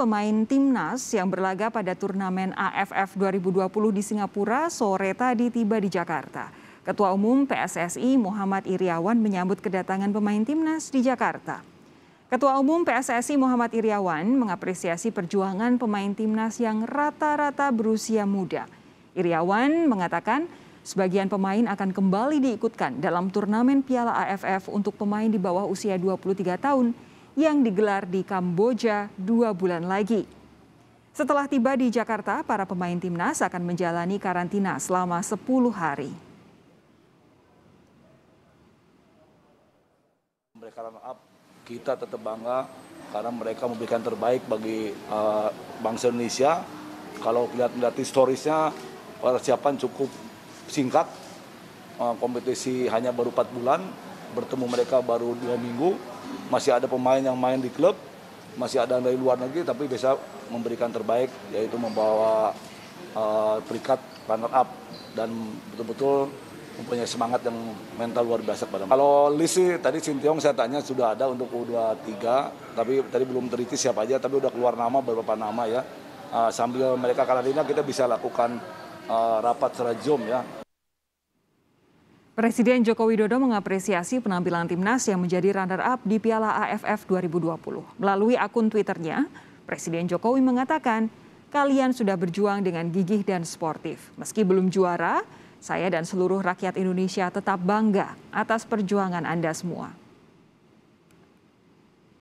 pemain timnas yang berlaga pada turnamen AFF 2020 di Singapura sore tadi tiba di Jakarta. Ketua Umum PSSI Muhammad Iriawan menyambut kedatangan pemain timnas di Jakarta. Ketua Umum PSSI Muhammad Iriawan mengapresiasi perjuangan pemain timnas yang rata-rata berusia muda. Iriawan mengatakan sebagian pemain akan kembali diikutkan dalam turnamen Piala AFF untuk pemain di bawah usia 23 tahun yang digelar di Kamboja dua bulan lagi. Setelah tiba di Jakarta, para pemain timnas akan menjalani karantina selama 10 hari. Mereka run up, kita tetap bangga karena mereka memberikan terbaik bagi uh, bangsa Indonesia. Kalau lihat-lihat historisnya, persiapan cukup singkat, uh, kompetisi hanya baru 4 bulan, bertemu mereka baru dua minggu, masih ada pemain yang main di klub, masih ada yang dari luar negeri tapi bisa memberikan terbaik yaitu membawa uh, peringkat runner up dan betul-betul mempunyai semangat yang mental luar biasa pada Kalau Lisi tadi Sintiong saya tanya sudah ada untuk U23 tapi tadi belum teriti siapa aja tapi udah keluar nama beberapa nama ya. Uh, sambil mereka karantina kita bisa lakukan uh, rapat secara Zoom ya. Presiden Joko Widodo mengapresiasi penampilan timnas yang menjadi runner-up di Piala AFF 2020. Melalui akun Twitternya, Presiden Jokowi mengatakan, kalian sudah berjuang dengan gigih dan sportif. Meski belum juara, saya dan seluruh rakyat Indonesia tetap bangga atas perjuangan Anda semua.